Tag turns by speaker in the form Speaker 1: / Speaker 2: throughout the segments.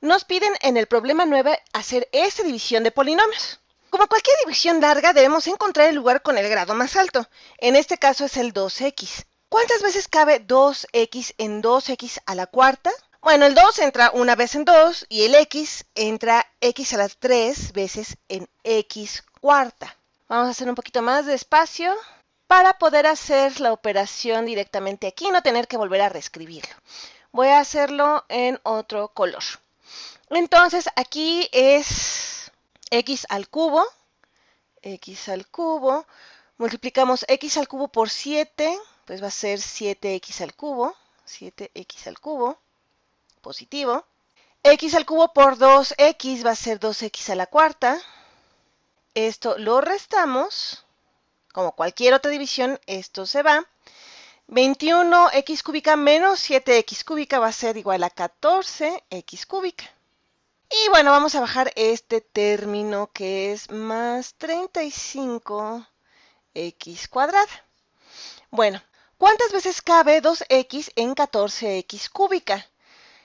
Speaker 1: Nos piden en el problema 9 hacer esta división de polinomios. Como cualquier división larga, debemos encontrar el lugar con el grado más alto. En este caso es el 2x. ¿Cuántas veces cabe 2x en 2x a la cuarta? Bueno, el 2 entra una vez en 2 y el x entra x a las 3 veces en x cuarta. Vamos a hacer un poquito más de espacio para poder hacer la operación directamente aquí y no tener que volver a reescribirlo. Voy a hacerlo en otro color. Entonces aquí es x al cubo, x al cubo, multiplicamos x al cubo por 7, pues va a ser 7x al cubo, 7x al cubo, positivo. x al cubo por 2x va a ser 2x a la cuarta. Esto lo restamos, como cualquier otra división, esto se va. 21x cúbica menos 7x cúbica va a ser igual a 14x cúbica. Y bueno, vamos a bajar este término que es más 35x cuadrada. Bueno, ¿cuántas veces cabe 2x en 14x cúbica?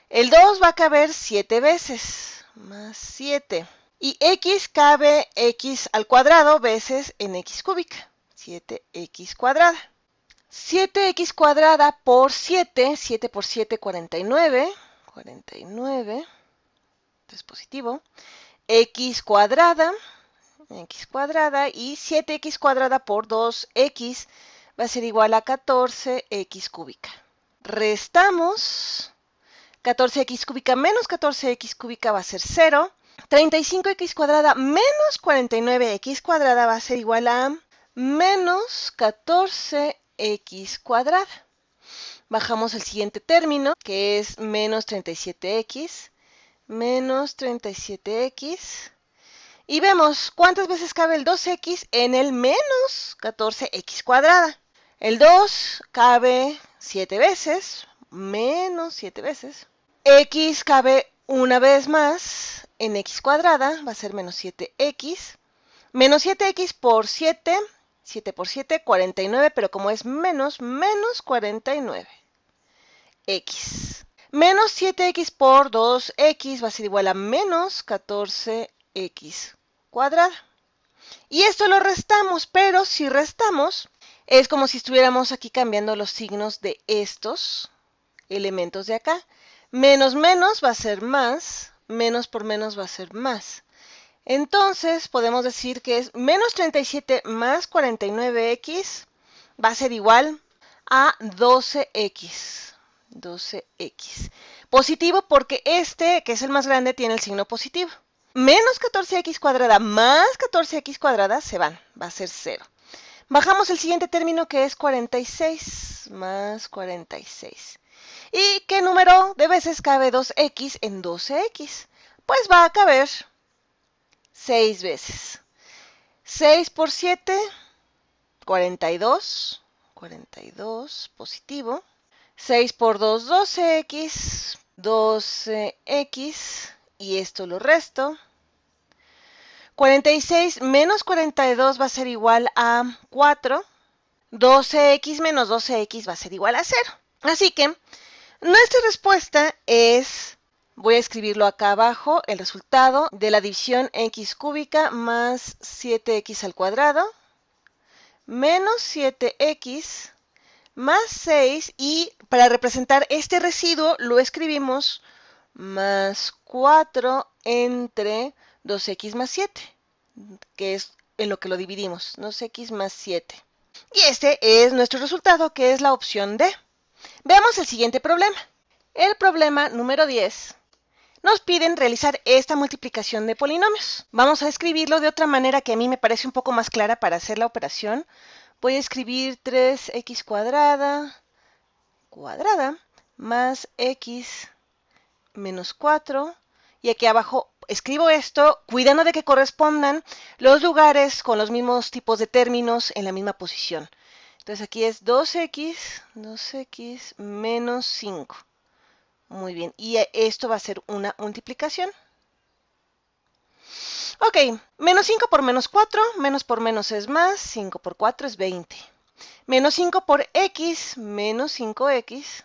Speaker 1: El 2 va a caber 7 veces, más 7. Y x cabe x al cuadrado veces en x cúbica, 7x cuadrada. 7x cuadrada por 7, 7 por 7, 49, 49 es positivo, x cuadrada, x cuadrada y 7x cuadrada por 2x va a ser igual a 14x cúbica. Restamos 14x cúbica menos 14x cúbica va a ser 0. 35x cuadrada menos 49x cuadrada va a ser igual a menos 14x cuadrada. Bajamos el siguiente término, que es menos 37x menos 37x. Y vemos cuántas veces cabe el 2x en el menos 14x cuadrada. El 2 cabe 7 veces, menos 7 veces. x cabe una vez más en x cuadrada, va a ser menos 7x. Menos 7x por 7, 7 por 7, 49, pero como es menos, menos 49. x. Menos 7x por 2x va a ser igual a menos 14x cuadrada. Y esto lo restamos, pero si restamos, es como si estuviéramos aquí cambiando los signos de estos elementos de acá. Menos menos va a ser más, menos por menos va a ser más. Entonces podemos decir que es menos 37 más 49x va a ser igual a 12x. 12x. Positivo porque este, que es el más grande, tiene el signo positivo. Menos 14x cuadrada más 14x cuadrada se van, va a ser 0. Bajamos el siguiente término que es 46 más 46. ¿Y qué número de veces cabe 2x en 12x? Pues va a caber 6 veces. 6 por 7, 42, 42 positivo. 6 por 2, 12x, 12x, y esto lo resto. 46 menos 42 va a ser igual a 4. 12x menos 12x va a ser igual a 0. Así que nuestra respuesta es, voy a escribirlo acá abajo, el resultado de la división x cúbica más 7x al cuadrado menos 7x más 6 y para representar este residuo lo escribimos más 4 entre 2x más 7, que es en lo que lo dividimos, 2x más 7. Y este es nuestro resultado, que es la opción D. Veamos el siguiente problema. El problema número 10 nos piden realizar esta multiplicación de polinomios. Vamos a escribirlo de otra manera que a mí me parece un poco más clara para hacer la operación voy a escribir 3x cuadrada cuadrada más x menos 4 y aquí abajo escribo esto cuidando de que correspondan los lugares con los mismos tipos de términos en la misma posición. Entonces aquí es 2x, 2x menos 5. Muy bien, y esto va a ser una multiplicación. Ok, menos 5 por menos 4, menos por menos es más, 5 por 4 es 20. Menos 5 por x, menos 5x.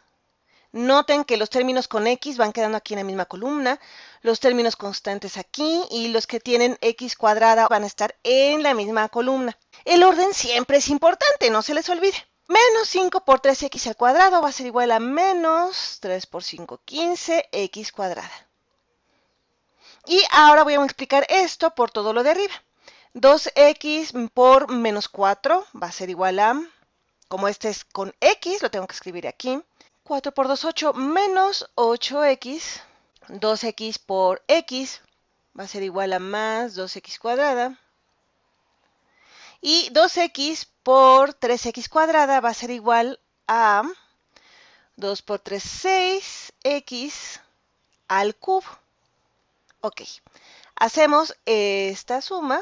Speaker 1: Noten que los términos con x van quedando aquí en la misma columna, los términos constantes aquí y los que tienen x cuadrada van a estar en la misma columna. El orden siempre es importante, no se les olvide. Menos 5 por 3x al cuadrado va a ser igual a menos 3 por 5, 15, x cuadrada. Y ahora voy a explicar esto por todo lo de arriba. 2x por menos 4 va a ser igual a, como este es con x, lo tengo que escribir aquí. 4 por 2, 8 menos 8x. 2x por x va a ser igual a más 2x cuadrada. Y 2x por 3x cuadrada va a ser igual a 2 por 3, 6x al cubo. Ok, hacemos eh, esta suma,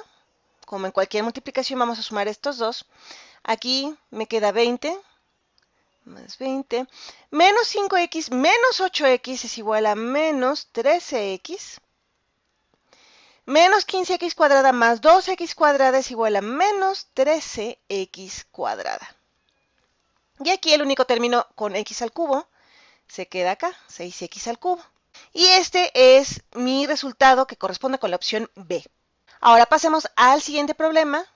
Speaker 1: como en cualquier multiplicación vamos a sumar estos dos. Aquí me queda 20 más 20, menos 5x menos 8x es igual a menos 13x, menos 15x cuadrada más 2x cuadrada es igual a menos 13x cuadrada. Y aquí el único término con x al cubo se queda acá, 6x al cubo. Y este es mi resultado que corresponde con la opción B. Ahora pasemos al siguiente problema.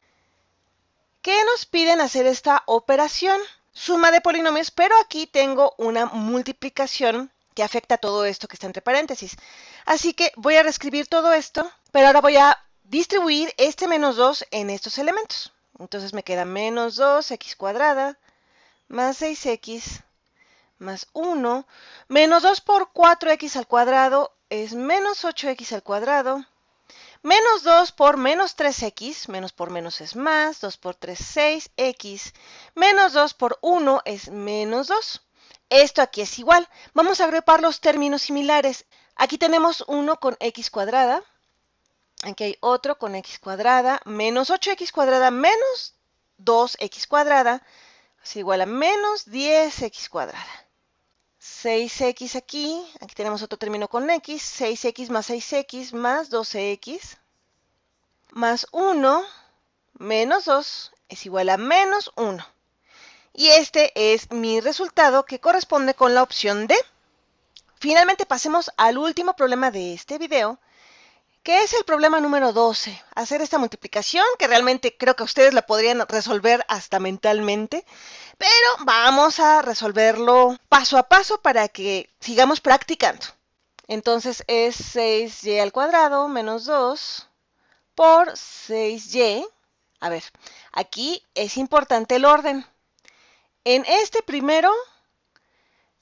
Speaker 1: ¿Qué nos piden hacer esta operación? Suma de polinomios, pero aquí tengo una multiplicación que afecta a todo esto que está entre paréntesis. Así que voy a reescribir todo esto, pero ahora voy a distribuir este menos 2 en estos elementos. Entonces me queda menos 2x cuadrada más 6x más 1 menos 2 por 4x al cuadrado es menos 8x al cuadrado menos 2 por menos 3x, menos por menos es más, 2 por 3 6x, menos 2 por 1 es menos 2. Esto aquí es igual. Vamos a agrupar los términos similares. Aquí tenemos 1 con x cuadrada, aquí hay otro con x cuadrada, menos 8x cuadrada menos 2x cuadrada es igual a menos 10x cuadrada. 6x aquí, aquí tenemos otro término con x, 6x más 6x más 12x, más 1 menos 2 es igual a menos 1. Y este es mi resultado que corresponde con la opción D. Finalmente pasemos al último problema de este video, ¿Qué es el problema número 12, hacer esta multiplicación que realmente creo que ustedes la podrían resolver hasta mentalmente, pero vamos a resolverlo paso a paso para que sigamos practicando. Entonces es 6y al cuadrado menos 2 por 6y. A ver, aquí es importante el orden. En este primero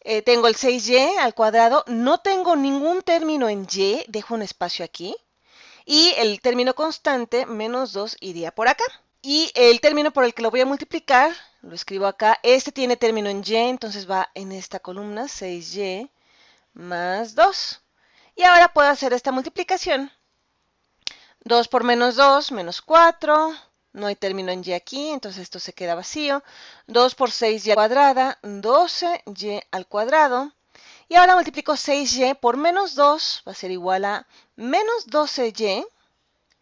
Speaker 1: eh, tengo el 6y al cuadrado, no tengo ningún término en y, dejo un espacio aquí. Y el término constante, menos 2, iría por acá. Y el término por el que lo voy a multiplicar, lo escribo acá, este tiene término en y, entonces va en esta columna, 6y más 2. Y ahora puedo hacer esta multiplicación. 2 por menos 2, menos 4, no hay término en y aquí, entonces esto se queda vacío. 2 por 6y al cuadrada, 12y al cuadrado. Y ahora multiplico 6y por menos 2, va a ser igual a menos 12y.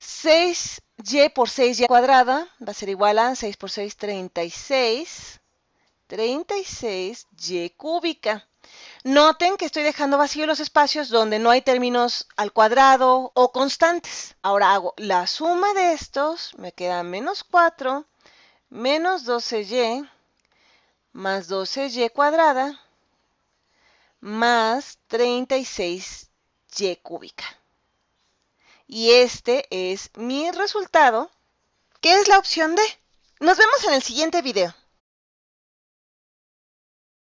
Speaker 1: 6y por 6y cuadrada va a ser igual a 6 por 6, 36. 36y cúbica. Noten que estoy dejando vacío los espacios donde no hay términos al cuadrado o constantes. Ahora hago la suma de estos, me queda menos 4, menos 12y, más 12y cuadrada, más 36y cúbica. Y este es mi resultado, que es la opción D. Nos vemos en el siguiente video.